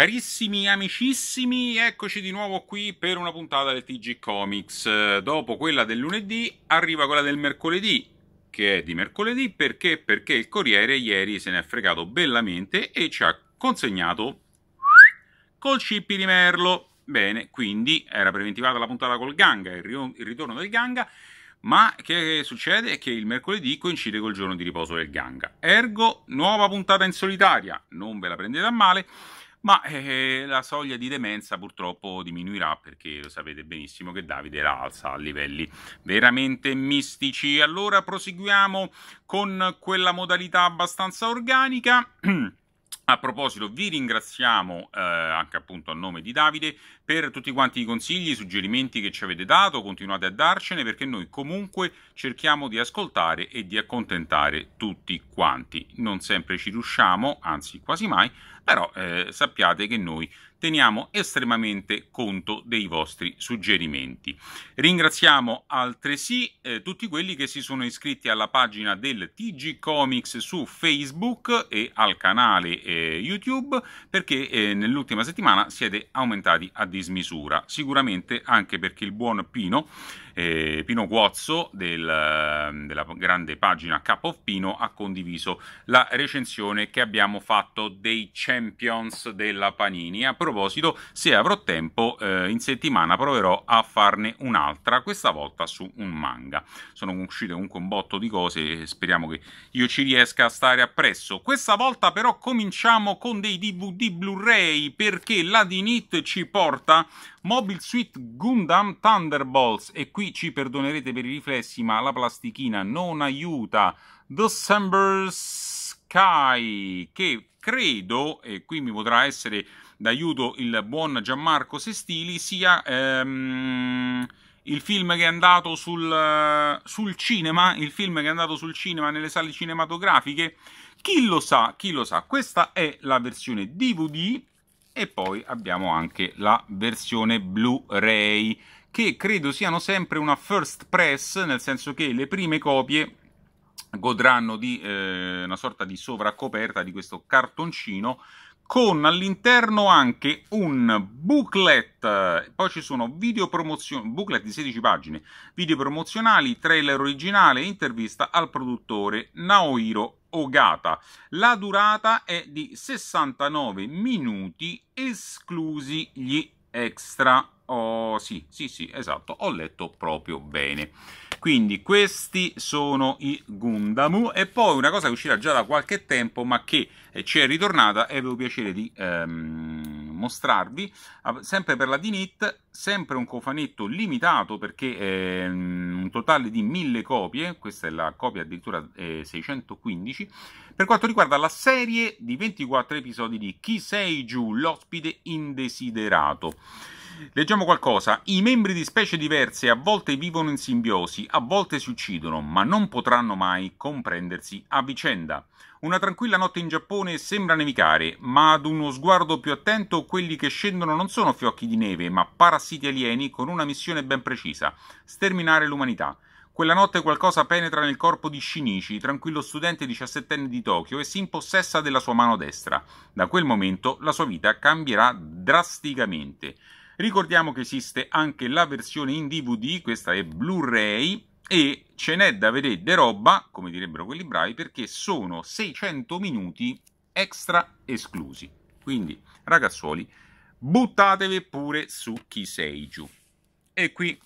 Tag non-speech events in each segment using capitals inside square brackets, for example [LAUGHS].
Carissimi amicissimi, eccoci di nuovo qui per una puntata del TG Comics. Dopo quella del lunedì arriva quella del mercoledì, che è di mercoledì perché? Perché il Corriere ieri se ne è fregato bellamente e ci ha consegnato col cippi di merlo. Bene, quindi era preventivata la puntata col Ganga, il, il ritorno del Ganga, ma che succede? È che il mercoledì coincide col giorno di riposo del Ganga. Ergo, nuova puntata in solitaria, non ve la prendete a male ma eh, eh, la soglia di demenza purtroppo diminuirà perché lo sapete benissimo che Davide la alza a livelli veramente mistici. Allora proseguiamo con quella modalità abbastanza organica. [CLEARS THROAT] A proposito, vi ringraziamo eh, anche appunto a nome di Davide per tutti quanti i consigli, i suggerimenti che ci avete dato, continuate a darcene perché noi comunque cerchiamo di ascoltare e di accontentare tutti quanti. Non sempre ci riusciamo, anzi quasi mai, però eh, sappiate che noi teniamo estremamente conto dei vostri suggerimenti. Ringraziamo altresì eh, tutti quelli che si sono iscritti alla pagina del TG Comics su Facebook e al canale eh, YouTube perché eh, nell'ultima settimana siete aumentati a dismisura, sicuramente anche perché il buon Pino eh, Pino Guozzo del, ehm, della grande pagina Cup of Pino ha condiviso la recensione che abbiamo fatto dei Champions della Panini. A proposito, se avrò tempo eh, in settimana proverò a farne un'altra, questa volta su un manga. Sono uscite comunque un botto di cose e speriamo che io ci riesca a stare appresso. Questa volta però cominciamo con dei DVD Blu-ray perché la Dinit ci porta Mobile Suit Gundam Thunderbolts e qui ci perdonerete per i riflessi ma la plastichina non aiuta December Sky che credo e qui mi potrà essere d'aiuto il buon Gianmarco Sestili sia ehm, il film che è andato sul, sul cinema il film che è andato sul cinema nelle sale cinematografiche chi lo sa, chi lo sa, questa è la versione DVD e poi abbiamo anche la versione Blu-ray che credo siano sempre una first press, nel senso che le prime copie godranno di eh, una sorta di sovraccoperta di questo cartoncino con all'interno anche un booklet, poi ci sono video promozionali, booklet di 16 pagine, video promozionali, trailer originale intervista al produttore Naohiro Ogata. La durata è di 69 minuti esclusi gli extra Oh, sì, sì, sì, esatto, ho letto proprio bene. Quindi questi sono i Gundamu e poi una cosa che uscirà già da qualche tempo ma che eh, ci è ritornata e avevo piacere di ehm, mostrarvi, sempre per la Dinit, sempre un cofanetto limitato perché è ehm, un totale di mille copie, questa è la copia addirittura eh, 615, per quanto riguarda la serie di 24 episodi di Chi sei giù, l'ospite indesiderato. Leggiamo qualcosa. I membri di specie diverse a volte vivono in simbiosi, a volte si uccidono, ma non potranno mai comprendersi a vicenda. Una tranquilla notte in Giappone sembra nevicare, ma ad uno sguardo più attento quelli che scendono non sono fiocchi di neve, ma parassiti alieni con una missione ben precisa: sterminare l'umanità. Quella notte qualcosa penetra nel corpo di Shinichi, tranquillo studente 17enne di Tokyo, e si impossessa della sua mano destra. Da quel momento la sua vita cambierà drasticamente. Ricordiamo che esiste anche la versione in DVD, questa è Blu-ray, e ce n'è da vedere de roba, come direbbero quelli bravi, perché sono 600 minuti extra esclusi. Quindi, ragazzuoli, buttatevi pure su chi sei giù. E qui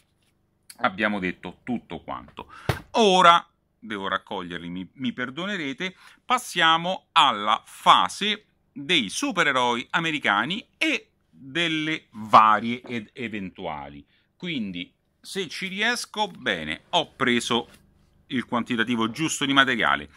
abbiamo detto tutto quanto. Ora, devo raccoglierli, mi, mi perdonerete, passiamo alla fase dei supereroi americani e delle varie ed eventuali. Quindi se ci riesco, bene, ho preso il quantitativo giusto di materiale.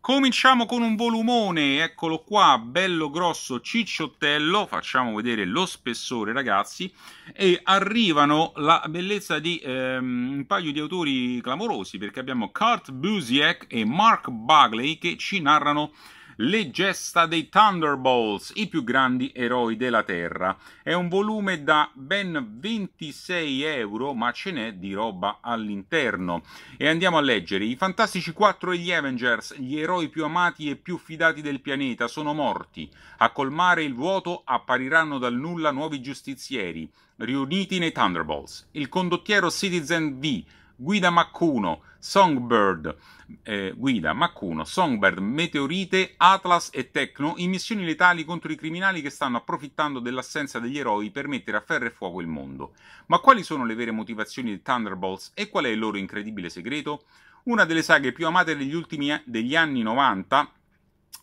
Cominciamo con un volumone, eccolo qua, bello grosso cicciottello, facciamo vedere lo spessore ragazzi, e arrivano la bellezza di ehm, un paio di autori clamorosi, perché abbiamo Kurt Busiek e Mark Bagley che ci narrano le gesta dei Thunderbolts, i più grandi eroi della Terra. È un volume da ben 26 euro, ma ce n'è di roba all'interno. E andiamo a leggere. I Fantastici 4 e gli Avengers, gli eroi più amati e più fidati del pianeta, sono morti. A colmare il vuoto appariranno dal nulla nuovi giustizieri, riuniti nei Thunderbolts. Il condottiero Citizen V, Guida Maccuno, Songbird, eh, guida, Macuno, Songbird, Meteorite, Atlas e Tecno in missioni letali contro i criminali che stanno approfittando dell'assenza degli eroi per mettere a ferro e fuoco il mondo. Ma quali sono le vere motivazioni dei Thunderbolts e qual è il loro incredibile segreto? Una delle saghe più amate degli ultimi degli anni 90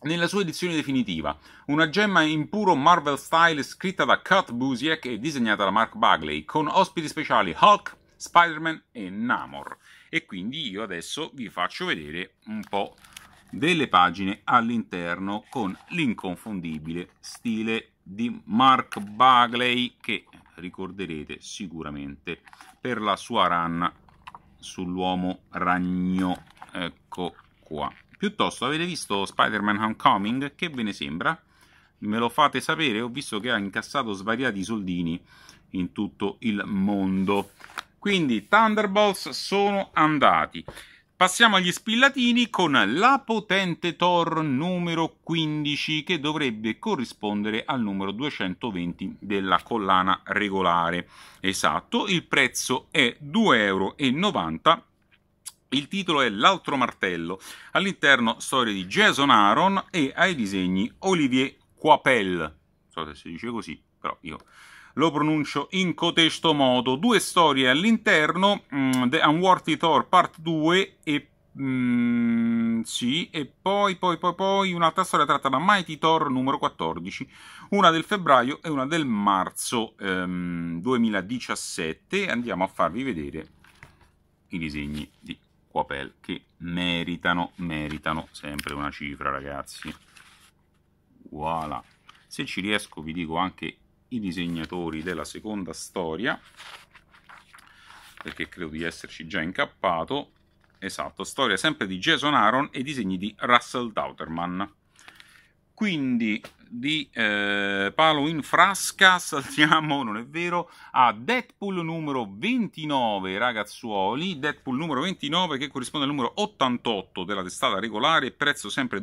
nella sua edizione definitiva, una gemma in puro Marvel style scritta da Kurt Busiek e disegnata da Mark Bagley, con ospiti speciali Hulk, Spider-Man e Namor. E quindi io adesso vi faccio vedere un po' delle pagine all'interno con l'inconfondibile stile di Mark Bagley che ricorderete sicuramente per la sua run sull'uomo ragno ecco qua piuttosto avete visto Spider-Man Homecoming che ve ne sembra? me lo fate sapere ho visto che ha incassato svariati soldini in tutto il mondo quindi Thunderbolts sono andati. Passiamo agli spillatini con la potente Thor numero 15 che dovrebbe corrispondere al numero 220 della collana regolare. Esatto, il prezzo è 2,90 euro. Il titolo è L'altro martello. All'interno storie di Jason Aaron e ai disegni Olivier Coipel. Non so se si dice così, però io lo pronuncio in cotesto modo. Due storie all'interno, mm, The Unworthy Thor Part 2 e Mm, sì, e poi, poi, poi, poi un'altra storia tratta da Mighty Thor numero 14, una del febbraio e una del marzo ehm, 2017. Andiamo a farvi vedere i disegni di Quapel che meritano, meritano sempre una cifra, ragazzi. Voilà. Se ci riesco vi dico anche i disegnatori della seconda storia perché credo di esserci già incappato esatto, storia sempre di Jason Aaron e disegni di Russell Dauterman quindi di eh, Paolo in frasca saltiamo, non è vero, a Deadpool numero 29 ragazzuoli, Deadpool numero 29 che corrisponde al numero 88 della testata regolare, prezzo sempre 2,90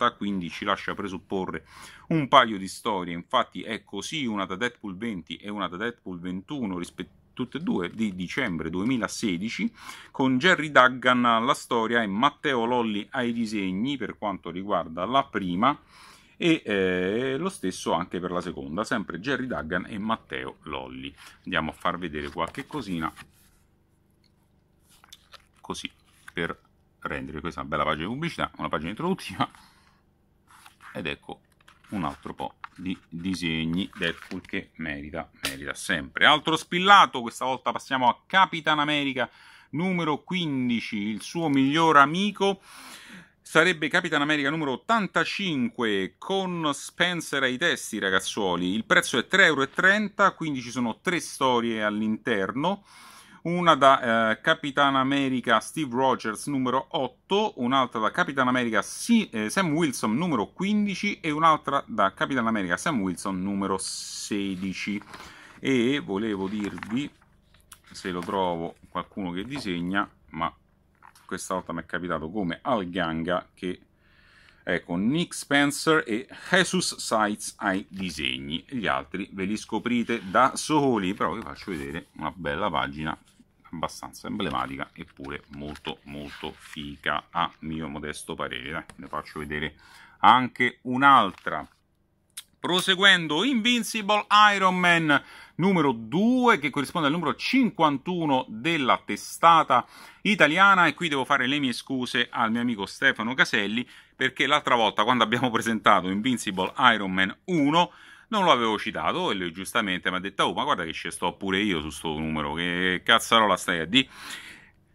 euro, quindi ci lascia presupporre un paio di storie, infatti è così una da Deadpool 20 e una da Deadpool 21 rispettivamente tutte e due, di dicembre 2016, con Jerry Duggan alla storia e Matteo Lolli ai disegni per quanto riguarda la prima, e eh, lo stesso anche per la seconda, sempre Jerry Duggan e Matteo Lolli. Andiamo a far vedere qualche cosina così per rendere questa bella pagina di pubblicità, una pagina introduttiva ed ecco un altro po' di disegni Deadpool che merita, merita sempre. Altro spillato, questa volta passiamo a Capitan America numero 15, il suo miglior amico sarebbe Capitan America numero 85 con Spencer ai testi, ragazzuoli. Il prezzo è 3,30 euro, quindi ci sono tre storie all'interno. Una da eh, Capitan America Steve Rogers numero 8, un'altra da Capitan America si- eh, Sam Wilson numero 15 e un'altra da Capitan America Sam Wilson numero 16. E volevo dirvi, se lo trovo, qualcuno che disegna, ma questa volta mi è capitato come al Ganga che è con Nick Spencer e Jesus Sites ai disegni. Gli altri ve li scoprite da soli, però vi faccio vedere una bella pagina abbastanza emblematica eppure molto molto fica a mio modesto parere. Dai, ne faccio vedere anche un'altra Proseguendo, Invincible Iron Man numero 2 che corrisponde al numero 51 della testata italiana e qui devo fare le mie scuse al mio amico Stefano Caselli perché l'altra volta quando abbiamo presentato Invincible Iron Man 1 non lo avevo citato e lui giustamente mi ha detto oh ma guarda che ci sto pure io su sto numero che cazzarola stai a dire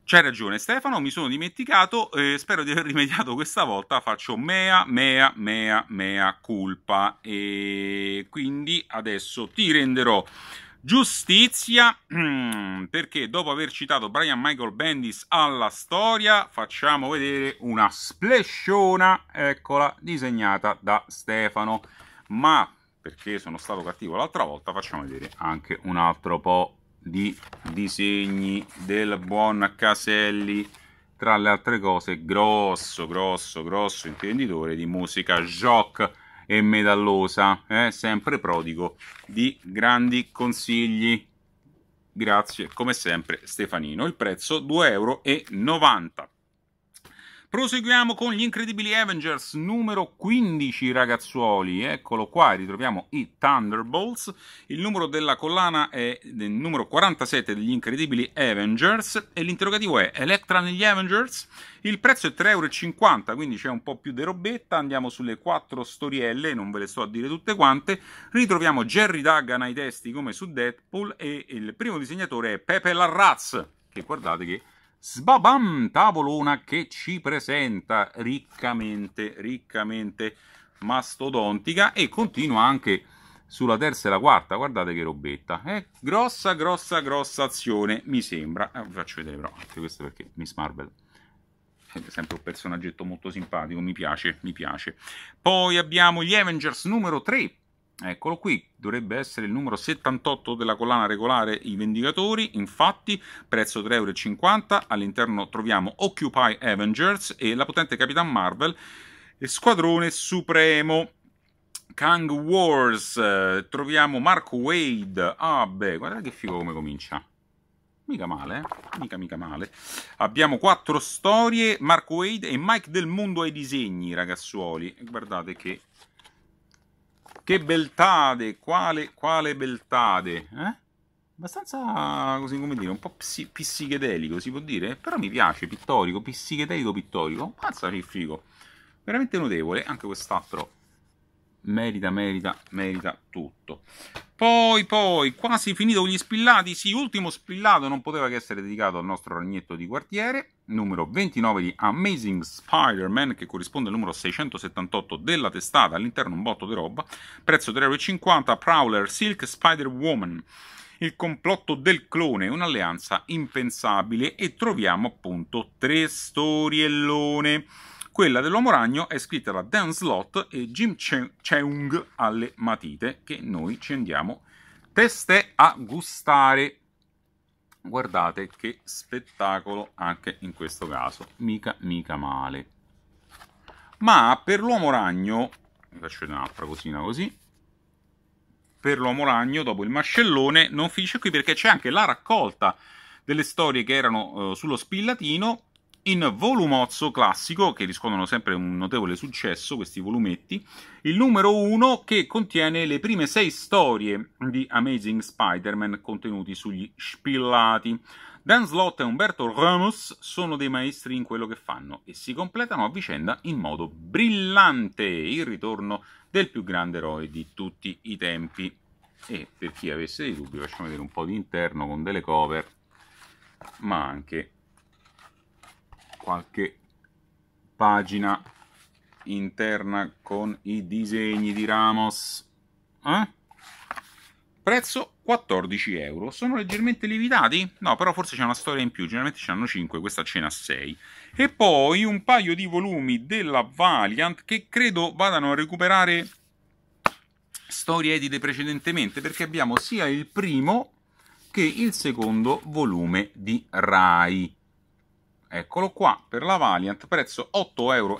C'hai ragione Stefano, mi sono dimenticato, eh, spero di aver rimediato questa volta, faccio mea, mea, mea, mea culpa e quindi adesso ti renderò giustizia [CLEARS THROAT] perché dopo aver citato Brian Michael Bendis alla storia facciamo vedere una splesciona, eccola, disegnata da Stefano, ma perché sono stato cattivo l'altra volta facciamo vedere anche un altro po' di disegni del buon Caselli tra le altre cose grosso grosso grosso intenditore di musica jock e medallosa eh? sempre prodigo di grandi consigli grazie come sempre Stefanino il prezzo 2,90 euro Proseguiamo con gli incredibili Avengers numero 15, ragazzuoli. Eccolo qua, ritroviamo i Thunderbolts. Il numero della collana è il numero 47 degli incredibili Avengers. E l'interrogativo è Electra negli Avengers? Il prezzo è 3,50 euro, quindi c'è un po' più di robetta. Andiamo sulle quattro storielle, non ve le sto a dire tutte quante. Ritroviamo Jerry Duggan ai testi come su Deadpool. E il primo disegnatore è Pepe Larraz. Che guardate che Sbabam, tavolona che ci presenta riccamente, riccamente mastodontica e continua anche sulla terza e la quarta, guardate che robetta, eh? grossa, grossa, grossa azione, mi sembra, eh, vi faccio vedere però anche questo perché Miss Marvel è sempre un personaggetto molto simpatico, mi piace, mi piace. Poi abbiamo gli Avengers numero 3, Eccolo qui, dovrebbe essere il numero 78 della collana regolare I Vendicatori, infatti prezzo 3,50 euro, all'interno troviamo Occupy Avengers e la potente Capitan Marvel e Squadrone Supremo. Kang Wars, eh, troviamo Mark Wade, ah beh, guarda che figo come comincia. Mica male, eh? mica mica male. Abbiamo quattro storie, Mark Wade e Mike del Mondo ai disegni, ragazzuoli. Guardate che che beltade, quale, quale beltade, eh? Abbastanza, così come dire, un po' psi, psichedelico, si può dire? Però mi piace, pittorico, psichedelico, pittorico. Pazza che figo. Veramente notevole, anche quest'altro merita, merita, merita tutto. Poi, poi, quasi finito con gli spillati. Sì, ultimo spillato non poteva che essere dedicato al nostro ragnetto di quartiere, numero 29 di Amazing Spider-Man, che corrisponde al numero 678 della testata, all'interno un botto di roba, prezzo 3,50€, Prowler, Silk Spider-Woman, il complotto del clone, un'alleanza impensabile, e troviamo appunto tre storiellone. Quella dell'Uomo Ragno è scritta da Dan Slott e Jim Cheung alle matite, che noi ci andiamo teste a gustare. Guardate che spettacolo anche in questo caso, mica mica male. Ma per l'Uomo Ragno, vi faccio vedere un'altra cosina così, per l'Uomo Ragno, dopo il mascellone, non finisce qui perché c'è anche la raccolta delle storie che erano eh, sullo spillatino in volumozzo classico, che riscuotono sempre un notevole successo, questi volumetti, il numero 1 che contiene le prime sei storie di Amazing Spider-Man contenuti sugli spillati. Dan Slott e Umberto Ramos sono dei maestri in quello che fanno e si completano a vicenda in modo brillante il ritorno del più grande eroe di tutti i tempi. E per chi avesse dei dubbi, facciamo vedere un po' di interno con delle cover, ma anche qualche pagina interna con i disegni di Ramos. Eh? Prezzo 14 euro. Sono leggermente lievitati? No, però forse c'è una storia in più. Generalmente ce hanno 5, questa ce n'ha 6. E poi un paio di volumi della Valiant che credo vadano a recuperare storie edite precedentemente, perché abbiamo sia il primo che il secondo volume di Rai. Eccolo qua, per la Valiant, prezzo 8,90 euro,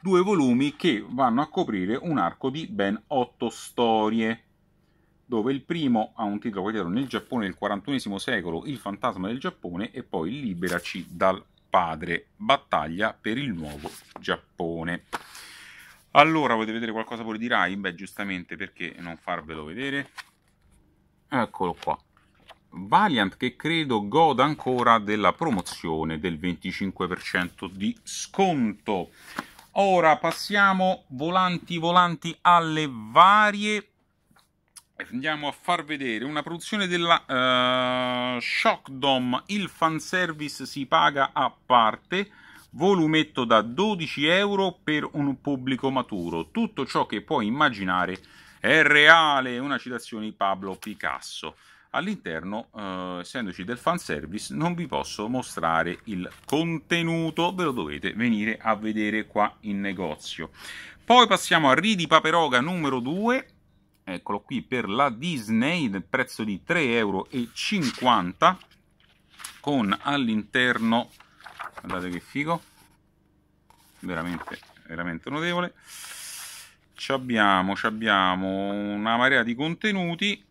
due volumi che vanno a coprire un arco di ben 8 storie dove il primo ha un titolo quotidiano nel Giappone del XXI secolo, Il fantasma del Giappone, e poi Liberaci dal padre, battaglia per il nuovo Giappone. Allora, volete vedere qualcosa pure di Rai? Beh, giustamente, perché non farvelo vedere? Eccolo qua. Valiant che credo goda ancora della promozione del 25% di sconto. Ora passiamo volanti volanti alle varie andiamo a far vedere una produzione della uh, eh, Dom. il fanservice si paga a parte, volumetto da 12 euro per un pubblico maturo, tutto ciò che puoi immaginare è reale, una citazione di Pablo Picasso all'interno, eh, essendoci del fanservice, non vi posso mostrare il contenuto, ve lo dovete venire a vedere qua in negozio. Poi passiamo a Ridi Paperoga numero 2, eccolo qui per la Disney, del prezzo di 3,50 euro, con all'interno, guardate che figo, veramente, veramente notevole, ci abbiamo, ci abbiamo una marea di contenuti,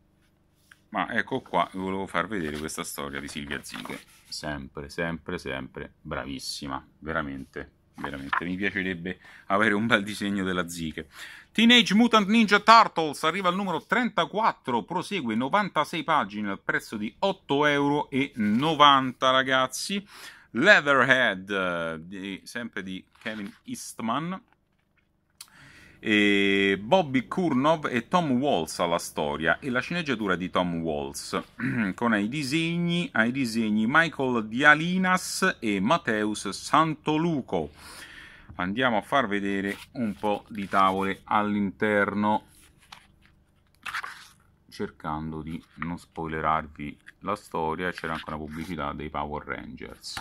ma ecco qua vi volevo far vedere questa storia di Silvia Zico sempre sempre sempre bravissima veramente veramente mi piacerebbe avere un bel disegno della Zika Teenage Mutant Ninja Turtles arriva al numero 34 prosegue 96 pagine al prezzo di 8,90 euro ragazzi Leatherhead eh, di, sempre di Kevin Eastman e Bobby Kurnov e Tom Walls alla storia e la sceneggiatura di Tom Walls [CLEARS THROAT] con ai disegni, ai disegni Michael Dialinas e Matteus Santoluco. Andiamo a far vedere un po' di tavole all'interno cercando di non spoilerarvi la storia c'era anche una pubblicità dei Power Rangers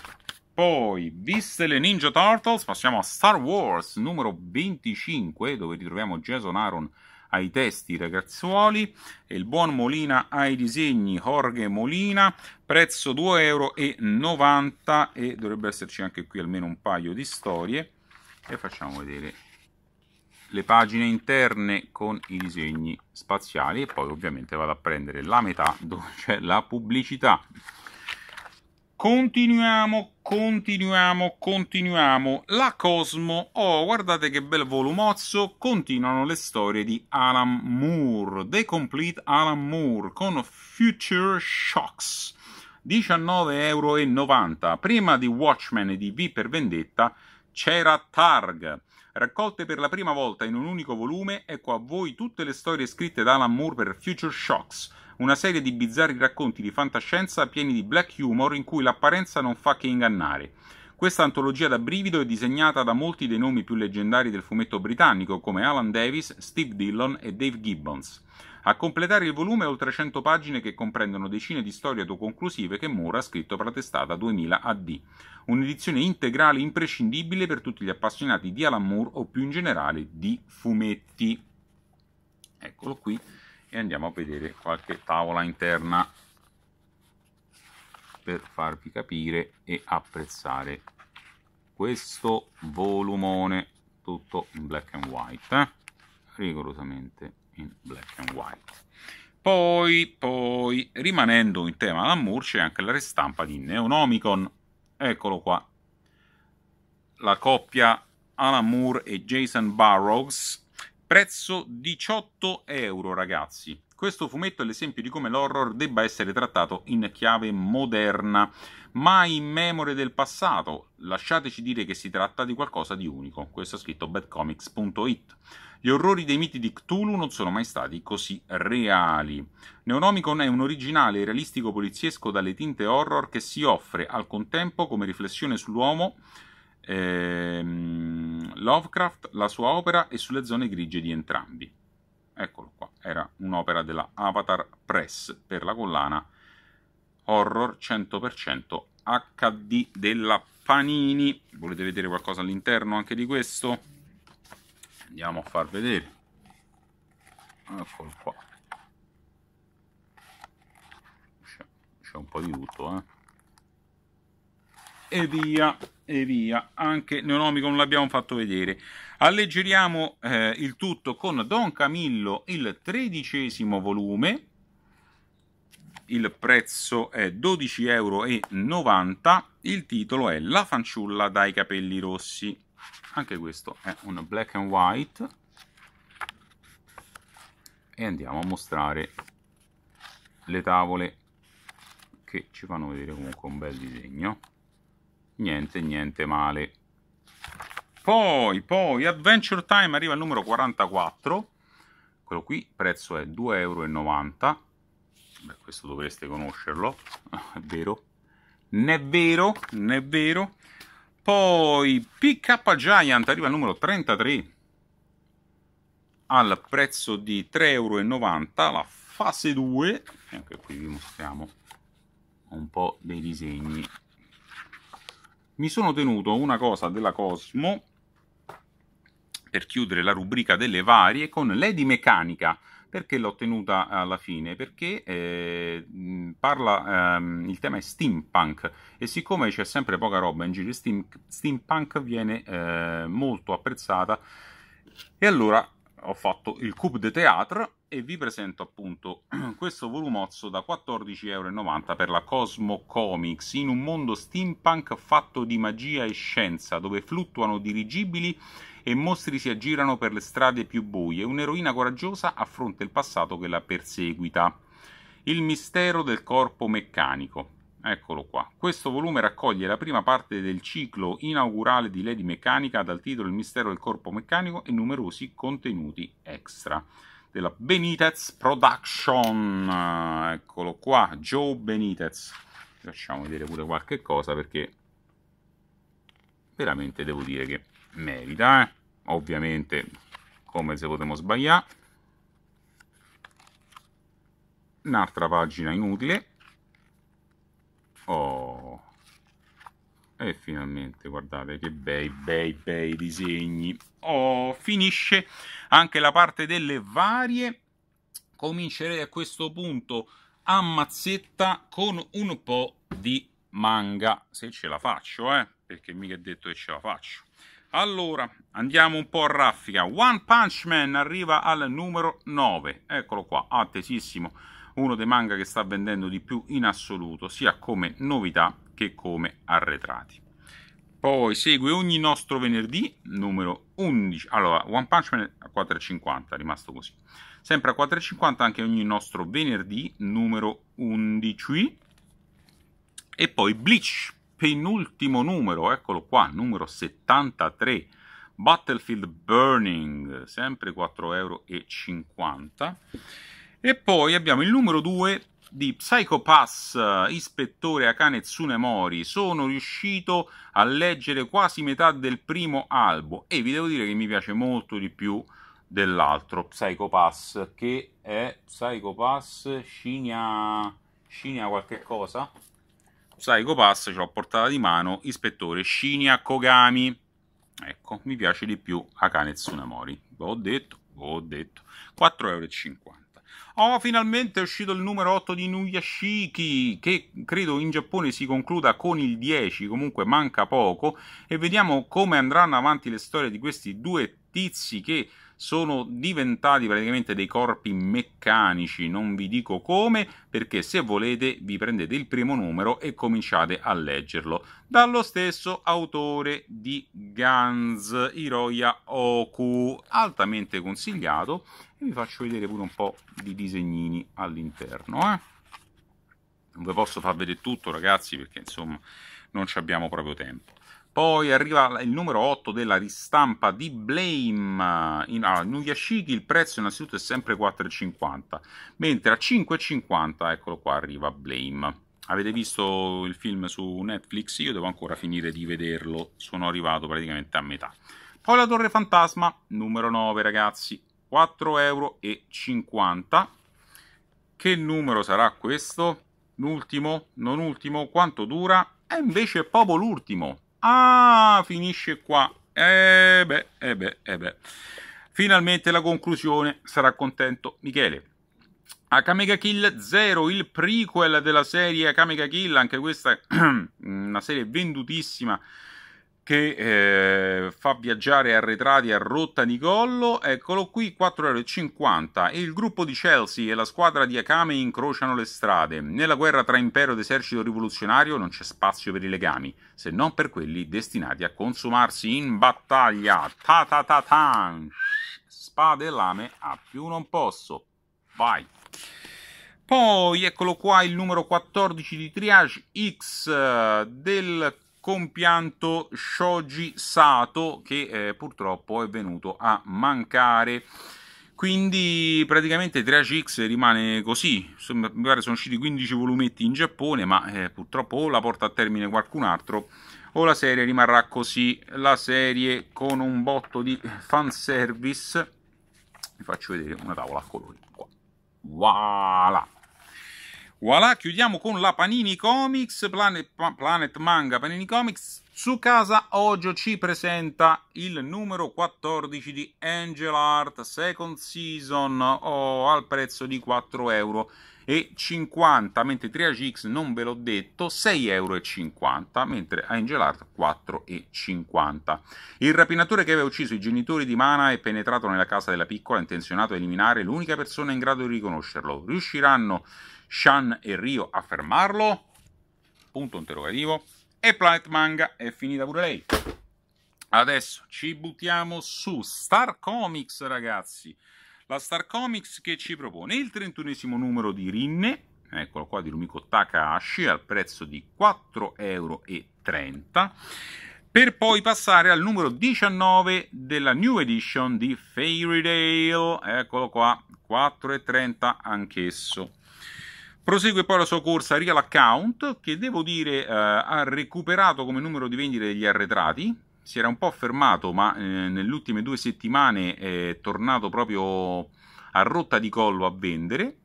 poi, viste le Ninja Turtles, passiamo a Star Wars numero 25, dove ritroviamo Jason Aaron ai testi ragazzuoli e il buon Molina ai disegni Jorge Molina prezzo 2,90 euro e dovrebbe esserci anche qui almeno un paio di storie e facciamo vedere le pagine interne con i disegni spaziali e poi ovviamente vado a prendere la metà dove c'è la pubblicità Continuiamo, continuiamo, continuiamo. La Cosmo, oh guardate che bel volumozzo, continuano le storie di Alan Moore, The Complete Alan Moore con Future Shocks, 19,90 euro. Prima di Watchmen e di V per Vendetta c'era Targ. Raccolte per la prima volta in un unico volume, ecco a voi tutte le storie scritte da Alan Moore per Future Shocks una serie di bizzarri racconti di fantascienza pieni di black humor in cui l'apparenza non fa che ingannare. Questa antologia da brivido è disegnata da molti dei nomi più leggendari del fumetto britannico, come Alan Davis, Steve Dillon e Dave Gibbons. A completare il volume oltre 100 pagine che comprendono decine di storie autoconclusive che Moore ha scritto per la testata 2000 AD. Un'edizione integrale imprescindibile per tutti gli appassionati di Alan Moore o più in generale di fumetti. Eccolo qui e andiamo a vedere qualche tavola interna per farvi capire e apprezzare questo volumone tutto in black and white eh? rigorosamente in black and white poi, poi rimanendo in tema Lamour c'è anche la ristampa di Neonomicon eccolo qua la coppia Alan Moore e Jason Burroughs Prezzo 18 euro, ragazzi. Questo fumetto è l'esempio di come l'horror debba essere trattato in chiave moderna, mai in memore del passato. Lasciateci dire che si tratta di qualcosa di unico. Questo è scritto badcomics.it. Gli orrori dei miti di Cthulhu non sono mai stati così reali. Neonomicon è un originale e realistico poliziesco dalle tinte horror che si offre al contempo come riflessione sull'uomo ehm, Lovecraft, la sua opera e sulle zone grigie di entrambi. Eccolo qua, era un'opera della Avatar Press per la collana Horror 100% HD della Panini. Volete vedere qualcosa all'interno anche di questo? Andiamo a far vedere. Eccolo qua. C'è un po' di tutto, eh e via e via anche non l'abbiamo fatto vedere alleggeriamo eh, il tutto con Don Camillo il tredicesimo volume il prezzo è 12,90 euro il titolo è La fanciulla dai capelli rossi anche questo è un black and white e andiamo a mostrare le tavole che ci fanno vedere comunque un bel disegno niente niente male poi poi Adventure Time arriva al numero 44 quello qui prezzo è 2,90 euro questo dovreste conoscerlo è [LAUGHS] vero non è vero non è vero poi PK Giant arriva al numero 33 al prezzo di 3,90 euro la fase 2 e anche qui vi mostriamo un po' dei disegni mi sono tenuto una cosa della Cosmo per chiudere la rubrica delle varie con Lady Meccanica. Perché l'ho tenuta alla fine? Perché eh, mm, parla, ehm, il tema è steampunk e siccome c'è sempre poca roba in giro, steam, steampunk viene eh, molto apprezzata. E allora ho fatto il coup de théâtre e vi presento appunto [CLEARS THROAT] questo volumozzo da 14,90€ per la Cosmo Comics in un mondo steampunk fatto di magia e scienza dove fluttuano dirigibili e mostri si aggirano per le strade più buie. Un'eroina coraggiosa affronta il passato che la perseguita. Il mistero del corpo meccanico. Eccolo qua. Questo volume raccoglie la prima parte del ciclo inaugurale di Lady Meccanica dal titolo Il mistero del corpo meccanico e numerosi contenuti extra della Benitez Production. Eh, eccolo qua, Joe Benitez. Vi facciamo vedere pure qualche cosa perché veramente devo dire che merita, eh? Ovviamente, come se potremmo sbagliare. Un'altra pagina inutile. Oh, e finalmente guardate che bei bei bei disegni oh finisce anche la parte delle varie comincerei a questo punto a mazzetta con un po' di manga se ce la faccio eh perché mica è detto che ce la faccio allora, andiamo un po' a raffica. One Punch Man arriva al numero 9. Eccolo qua, attesissimo. Uno dei manga che sta vendendo di più in assoluto, sia come novità che come arretrati. Poi segue ogni nostro venerdì, numero 11. Allora, One Punch Man a 4,50, è rimasto così. Sempre a 4,50 anche ogni nostro venerdì, numero 11. E poi Bleach, penultimo numero, eccolo qua, numero 73. Battlefield Burning, sempre 4,50 euro. E poi abbiamo il numero 2 di Psycho Pass, ispettore Akane Tsunemori, sono riuscito a leggere quasi metà del primo albo e vi devo dire che mi piace molto di più dell'altro Psycho Pass, che è Psycho Pass Scinia Shinya qualche cosa? Psycho Pass ce l'ho portata di mano, ispettore Scinia Kogami. Ecco, mi piace di più Akane Tsunemori Ho detto, ho detto. 4,50 euro. Oh, finalmente è uscito il numero 8 di Nuyashiki, che credo in Giappone si concluda con il 10, comunque manca poco, e vediamo come andranno avanti le storie di questi due tizi che sono diventati praticamente dei corpi meccanici, non vi dico come, perché se volete vi prendete il primo numero e cominciate a leggerlo. Dallo stesso autore di Guns, Hiroya Oku, altamente consigliato, e vi faccio vedere pure un po' di disegnini all'interno, eh? Non vi posso far vedere tutto ragazzi perché insomma non ci abbiamo proprio tempo. Poi arriva il numero 8 della ristampa di Blame. In, allora, in Uyashiki il prezzo innanzitutto è sempre 4,50, mentre a 5,50, eccolo qua, arriva Blame. Avete visto il film su Netflix? Io devo ancora finire di vederlo, sono arrivato praticamente a metà. Poi la Torre Fantasma, numero 9 ragazzi, 4,50 euro. Che numero sarà questo? L'ultimo? Non ultimo? Quanto dura? E invece è proprio l'ultimo, Ah, finisce qua. E eh beh, e eh beh, e eh beh. Finalmente la conclusione, sarà contento Michele. Akamega Kill 0, il prequel della serie Akamega Kill, anche questa [CLEARS THROAT] una serie vendutissima che eh, fa viaggiare arretrati a rotta di collo, eccolo qui 4,50€ e il gruppo di Chelsea e la squadra di Akame incrociano le strade. Nella guerra tra impero ed esercito rivoluzionario non c'è spazio per i legami, se non per quelli destinati a consumarsi in battaglia. Ta ta ta tan! Spade e lame a più non posso. Vai! Poi eccolo qua il numero 14 di Triage X eh, del compianto Shoji Sato che eh, purtroppo è venuto a mancare. Quindi praticamente 3 X rimane così, mi pare sono usciti 15 volumetti in Giappone, ma eh, purtroppo o la porta a termine qualcun altro o la serie rimarrà così, la serie con un botto di fanservice. Vi faccio vedere una tavola a colori qua. Voilà! Voilà, chiudiamo con la Panini Comics, Planet, Planet Manga Panini Comics. Su casa Ojo ci presenta il numero 14 di Angel Art Second Season oh, al prezzo di 4,50 euro, mentre Triage non ve l'ho detto 6,50 euro, mentre Angel Art 4,50. Il rapinatore che aveva ucciso i genitori di Mana è penetrato nella casa della piccola, intenzionato a eliminare l'unica persona in grado di riconoscerlo. Riusciranno Shan e Rio a fermarlo? Punto interrogativo. E Planet Manga è finita pure lei. Adesso ci buttiamo su Star Comics, ragazzi. La Star Comics che ci propone il 31 numero di Rinne, eccolo qua, di Rumiko Takahashi, al prezzo di 4,30 euro, per poi passare al numero 19 della New Edition di Fairy Tale, eccolo qua, 4,30 anch'esso. Prosegue poi la sua corsa Real Account, che devo dire eh, ha recuperato come numero di vendite degli arretrati. Si era un po' fermato, ma eh, nelle ultime due settimane è tornato proprio a rotta di collo a vendere.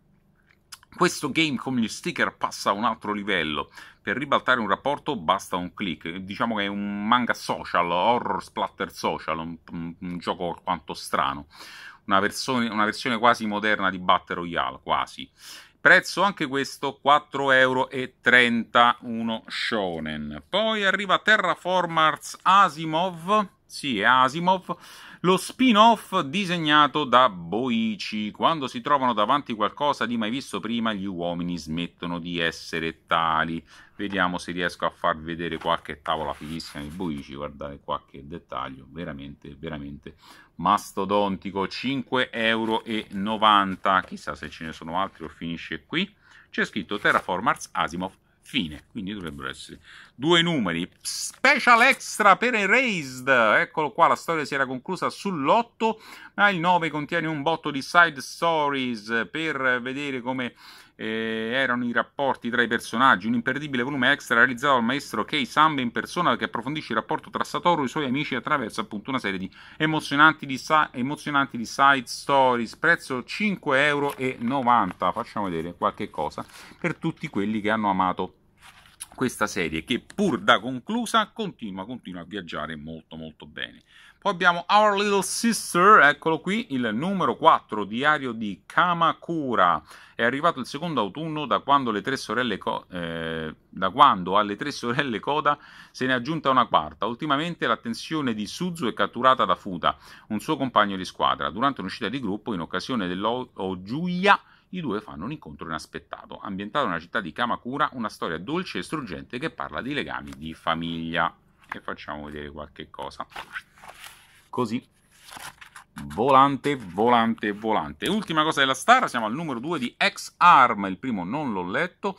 Questo game con gli sticker passa a un altro livello. Per ribaltare un rapporto basta un click. Diciamo che è un manga social, horror splatter social, un, un, un gioco alquanto strano. Una versione, una versione, quasi moderna di Battle Royale, quasi. Prezzo anche questo 4,30 euro, uno shonen. Poi arriva Terraformars Asimov, sì è Asimov, lo spin-off disegnato da Boici. Quando si trovano davanti qualcosa di mai visto prima, gli uomini smettono di essere tali. Vediamo se riesco a far vedere qualche tavola fighissima di Boici. Guardate qualche dettaglio, veramente, veramente mastodontico. 5,90 euro. Chissà se ce ne sono altri o finisce qui. C'è scritto Terraform Arts Asimov Fine, quindi dovrebbero essere due numeri. Special extra per Erased, eccolo qua, la storia si era conclusa sull'8, ma il 9 contiene un botto di side stories per vedere come eh, erano i rapporti tra i personaggi, un imperdibile volume extra realizzato dal maestro Kei Sambe in persona che approfondisce il rapporto tra Satoru e i suoi amici attraverso appunto una serie di emozionanti, di emozionanti di side stories, prezzo 5,90 euro, facciamo vedere qualche cosa per tutti quelli che hanno amato questa serie che pur da conclusa continua, continua a viaggiare molto molto bene. Poi abbiamo Our Little Sister, eccolo qui, il numero 4, diario di Kamakura. È arrivato il secondo autunno da quando, eh, da quando alle tre sorelle Koda se ne è aggiunta una quarta. Ultimamente l'attenzione di Suzu è catturata da Futa, un suo compagno di squadra. Durante un'uscita di gruppo, in occasione dell'Ojuya, i due fanno un incontro inaspettato, ambientato nella città di Kamakura, una storia dolce e struggente che parla di legami di famiglia. E facciamo vedere qualche cosa. Così. Volante, volante, volante. Ultima cosa della star, siamo al numero 2 di X-Arm, il primo non l'ho letto.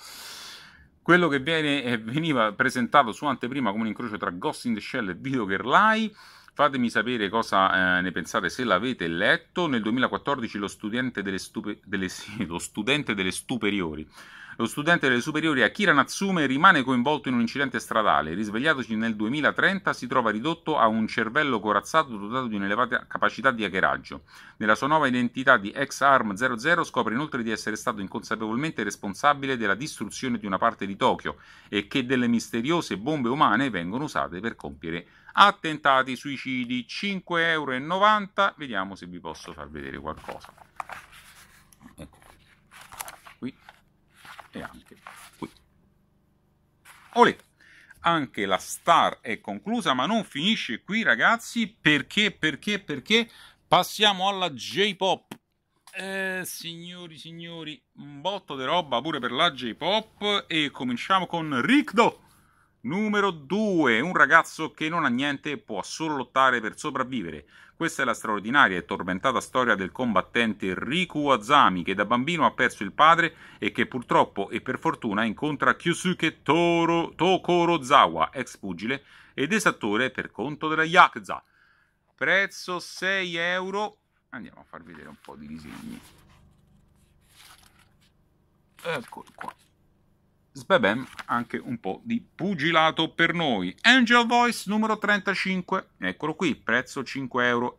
Quello che viene, eh, veniva presentato su anteprima come un incrocio tra Ghost in the Shell e Video Gerlai. Fatemi sapere cosa eh, ne pensate se l'avete letto. Nel 2014 lo studente delle, stupe, delle, [LAUGHS] sì, lo studente delle superiori. Lo studente delle superiori Akira Natsume rimane coinvolto in un incidente stradale. Risvegliatosi nel 2030, si trova ridotto a un cervello corazzato dotato di un'elevata capacità di hackeraggio. Nella sua nuova identità di ex ARM 00 scopre inoltre di essere stato inconsapevolmente responsabile della distruzione di una parte di Tokyo e che delle misteriose bombe umane vengono usate per compiere attentati suicidi 5,90 euro vediamo se vi posso far vedere qualcosa ecco qui e anche qui olè anche la star è conclusa ma non finisce qui ragazzi perché perché perché passiamo alla J-pop eh, signori signori un botto di roba pure per la J-pop e cominciamo con Rick Dot Numero 2. Un ragazzo che non ha niente può solo lottare per sopravvivere. Questa è la straordinaria e tormentata storia del combattente Riku Azami che da bambino ha perso il padre e che purtroppo e per fortuna incontra Kyosuke Toro, Tokorozawa, ex pugile ed esattore per conto della Yakuza. Prezzo 6 euro. Andiamo a far vedere un po' di disegni. Eccolo qua. Sbebem anche un po' di pugilato per noi. Angel Voice numero 35, eccolo qui, prezzo 5,50 euro.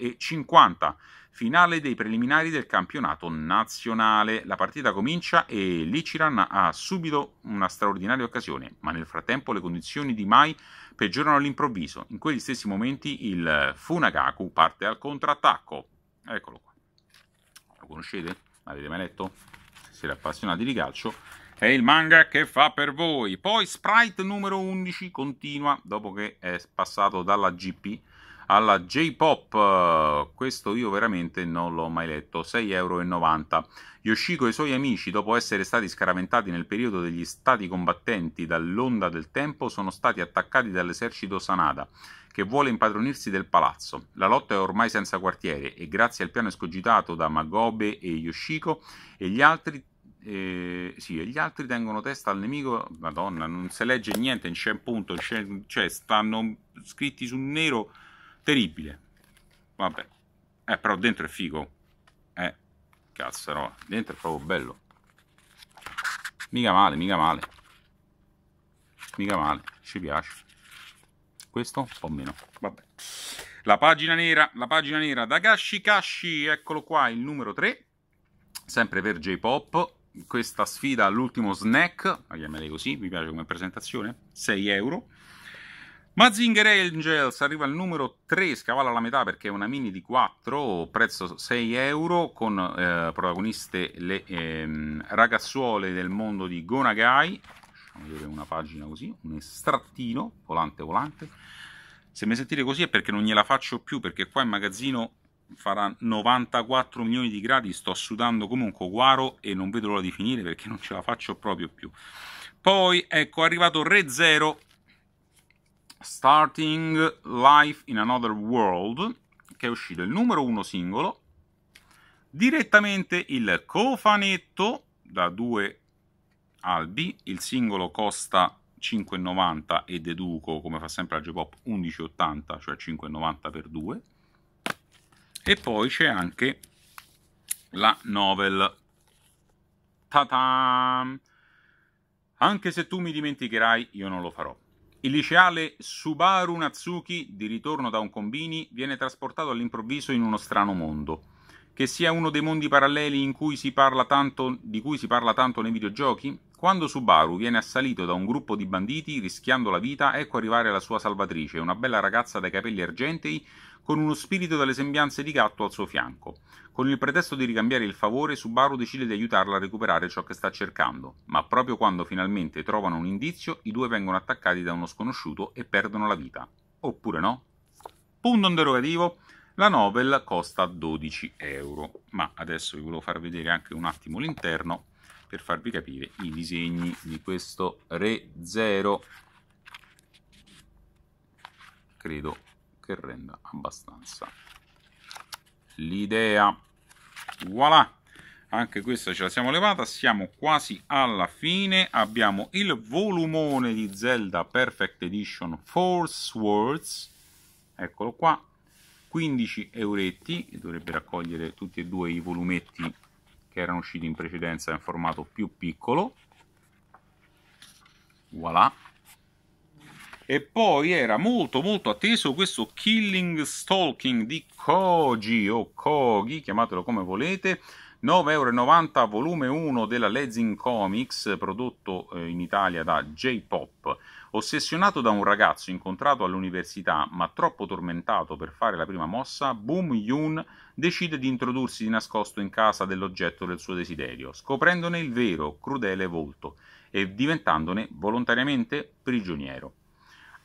Finale dei preliminari del campionato nazionale. La partita comincia e l'Ichiran ha subito una straordinaria occasione, ma nel frattempo le condizioni di Mai peggiorano all'improvviso. In quegli stessi momenti il Funagaku parte al contrattacco. Eccolo qua. Lo conoscete? L'avete mai letto? Se siete appassionati di calcio è il manga che fa per voi. Poi Sprite numero 11 continua dopo che è passato dalla GP alla J-Pop. Questo io veramente non l'ho mai letto. 6,90 euro. Yoshiko e i suoi amici, dopo essere stati scaraventati nel periodo degli stati combattenti dall'onda del tempo, sono stati attaccati dall'esercito Sanada, che vuole impadronirsi del palazzo. La lotta è ormai senza quartiere e grazie al piano escogitato da Magobe e Yoshiko e gli altri eh, sì, e gli altri tengono testa al nemico. Madonna, non si legge niente, non c'è un punto, cioè stanno scritti su nero terribile. Vabbè, eh, però dentro è figo. Eh, cazzo, no, dentro è proprio bello. Mica male, mica male. Mica male, ci piace. Questo un po' meno, vabbè. La pagina nera, la pagina nera da Gashi Kashi, eccolo qua, il numero 3. Sempre per J-Pop, questa sfida all'ultimo snack, la chiamerei così, mi piace come presentazione, 6 euro. Mazinger Angels arriva al numero 3, scavala la metà perché è una mini di 4, prezzo 6 euro, con eh, protagoniste le eh, ragazzuole del mondo di Gonagai. Facciamo vedere una pagina così, un estrattino, volante volante. Se mi sentite così è perché non gliela faccio più, perché qua in magazzino farà 94 milioni di gradi, sto sudando comunque guaro e non vedo l'ora di finire perché non ce la faccio proprio più. Poi, ecco, è arrivato Re Zero, Starting Life in Another World, che è uscito il numero uno singolo, direttamente il cofanetto da due albi, il singolo costa 5,90 e deduco, come fa sempre la J-Pop, 11,80, cioè 5,90 per 2, e poi c'è anche la novel Ta-tam! Anche se tu mi dimenticherai, io non lo farò. Il liceale Subaru Natsuki, di ritorno da un combini, viene trasportato all'improvviso in uno strano mondo. Che sia uno dei mondi paralleli cui tanto, di cui si parla tanto nei videogiochi? Quando Subaru viene assalito da un gruppo di banditi, rischiando la vita, ecco arrivare la sua salvatrice, una bella ragazza dai capelli argentei con uno spirito dalle sembianze di gatto al suo fianco. Con il pretesto di ricambiare il favore, Subaru decide di aiutarla a recuperare ciò che sta cercando, ma proprio quando finalmente trovano un indizio, i due vengono attaccati da uno sconosciuto e perdono la vita. Oppure no? Punto interrogativo. La novel costa 12 euro, ma adesso vi volevo far vedere anche un attimo l'interno per farvi capire i disegni di questo Re Zero credo che renda abbastanza l'idea voilà anche questa ce la siamo levata siamo quasi alla fine abbiamo il volumone di Zelda Perfect Edition Force Words eccolo qua 15 euretti dovrebbe raccogliere tutti e due i volumetti che erano usciti in precedenza in formato più piccolo voilà e poi era molto molto atteso questo Killing Stalking di Koji o Kogi, chiamatelo come volete, 9,90€ volume 1 della Lezing Comics, prodotto eh, in Italia da J-Pop. Ossessionato da un ragazzo incontrato all'università, ma troppo tormentato per fare la prima mossa, Boom Yoon decide di introdursi di nascosto in casa dell'oggetto del suo desiderio, scoprendone il vero, crudele volto e diventandone volontariamente prigioniero.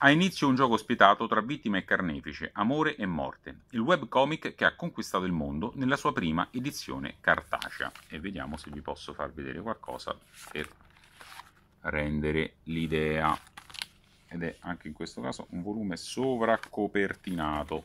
Ha inizio un gioco spietato tra vittime e carnefice, amore e morte, il webcomic che ha conquistato il mondo nella sua prima edizione cartacea. E vediamo se vi posso far vedere qualcosa per rendere l'idea. Ed è anche in questo caso un volume sovraccopertinato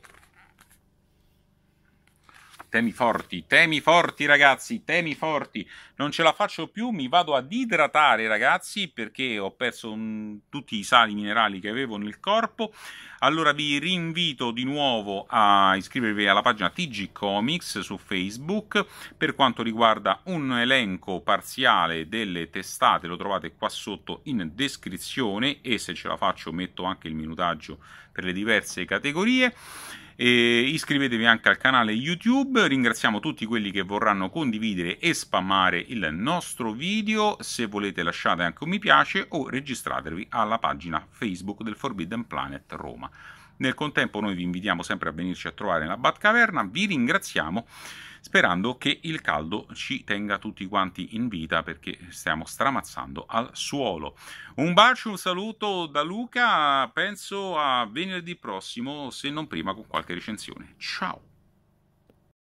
temi forti, temi forti ragazzi, temi forti. Non ce la faccio più, mi vado ad idratare ragazzi perché ho perso un... Mm, tutti i sali minerali che avevo nel corpo. Allora vi rinvito di nuovo a iscrivervi alla pagina TG Comics su Facebook per quanto riguarda un elenco parziale delle testate, lo trovate qua sotto in descrizione e se ce la faccio metto anche il minutaggio per le diverse categorie. E iscrivetevi anche al canale YouTube, ringraziamo tutti quelli che vorranno condividere e spammare il nostro video, se volete lasciate anche un mi piace o registratevi alla pagina Facebook del Forbidden Planet Roma. Nel contempo noi vi invitiamo sempre a venirci a trovare nella Batcaverna, vi ringraziamo sperando che il caldo ci tenga tutti quanti in vita perché stiamo stramazzando al suolo. Un bacio, un saluto da Luca, penso a venerdì prossimo, se non prima con qualche recensione. Ciao!